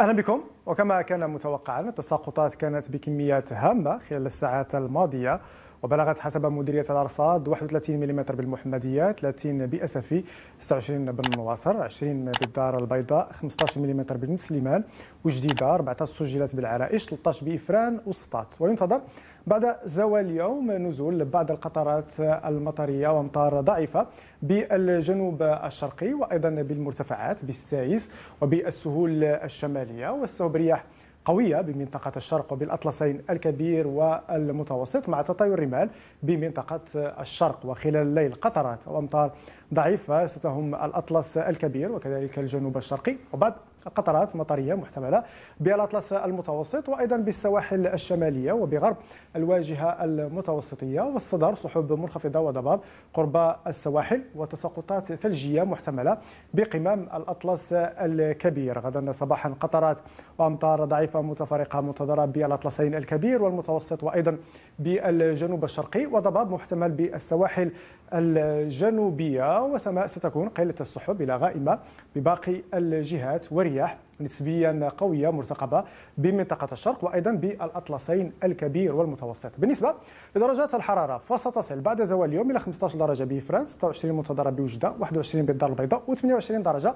اهلا بكم وكما كان متوقعا التساقطات كانت بكميات هامه خلال الساعات الماضيه وبلغت حسب مديرية الأرصاد 31 ملم بالمحمدية 30 بأسفي 26 بالنواصر 20 بالدار البيضاء 15 ملم بالمسلمان سليمان وجديدة 14 سجلت بالعرائش 13 بإفران وسطات وينتظر بعد زوال اليوم نزول بعض القطرات المطرية وامطار ضعيفة بالجنوب الشرقي وأيضا بالمرتفعات بالسايس وبالسهول الشمالية واستوب رياح قوية بمنطقة الشرق وبالأطلسين الكبير والمتوسط مع تطاير الرمال بمنطقة الشرق وخلال الليل قطرات وأمطار ضعيفة ستهم الأطلس الكبير وكذلك الجنوب الشرقي وبعض قطرات مطريه محتمله بالاطلس المتوسط وايضا بالسواحل الشماليه وبغرب الواجهه المتوسطيه والصدر سحب منخفضه وضباب قرب السواحل وتساقطات ثلجيه محتمله بقمم الاطلس الكبير غدا صباحا قطرات وامطار ضعيفه طائفة متفرقة متضاربة بالأطلسين الكبير والمتوسط وأيضا بالجنوب الشرقي وضباب محتمل بالسواحل الجنوبية وسماء ستكون قلة السحب إلى غائمة بباقي الجهات ورياح نسبيا قوية مرتقبة بمنطقة الشرق وأيضا بالأطلسين الكبير والمتوسط بالنسبة لدرجات الحرارة فستصل بعد زوال اليوم إلى 15 درجة بفرنسا 26 متضارب بوجدة 21 بالدار البيضاء و28 درجة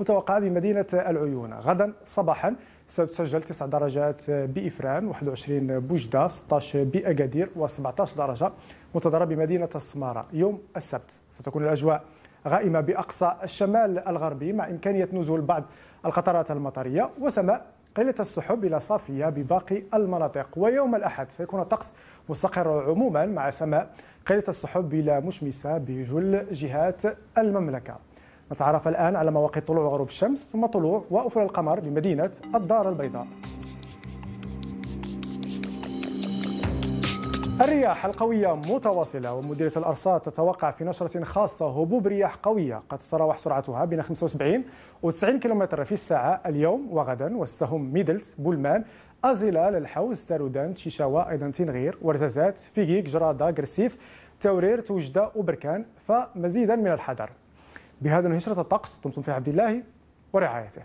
متوقعة بمدينة العيون غدا صباحا ستسجل 9 درجات بإفران 21 بوجدة 16 بأكادير و17 درجة متضاربة بمدينة السمارة يوم السبت ستكون الأجواء غائمة بأقصى الشمال الغربي مع إمكانية نزول بعض القطرات المطرية وسماء قلة السحب إلى صافية بباقي المناطق ويوم الأحد سيكون الطقس مستقر عموما مع سماء قلة السحب إلى مشمسة بجل جهات المملكة نتعرف الآن على مواقيت طلوع وغروب الشمس ثم طلوع وأفر القمر بمدينة الدار البيضاء الرياح القوية متواصلة ومديرية الأرصاد تتوقع في نشرة خاصة هبوب رياح قوية قد تتراوح سرعتها بين 75 و 90 كم في الساعة اليوم وغدا وستهم ميدلت بولمان أزيلال الحوز تارودانت شيشاوا أيضا تنغير ورزازات فيجيك جرادا غرسيف تورير توجدة وبركان فمزيدا من الحذر بهذا نشرة الطقس دمتم في عبد الله ورعايته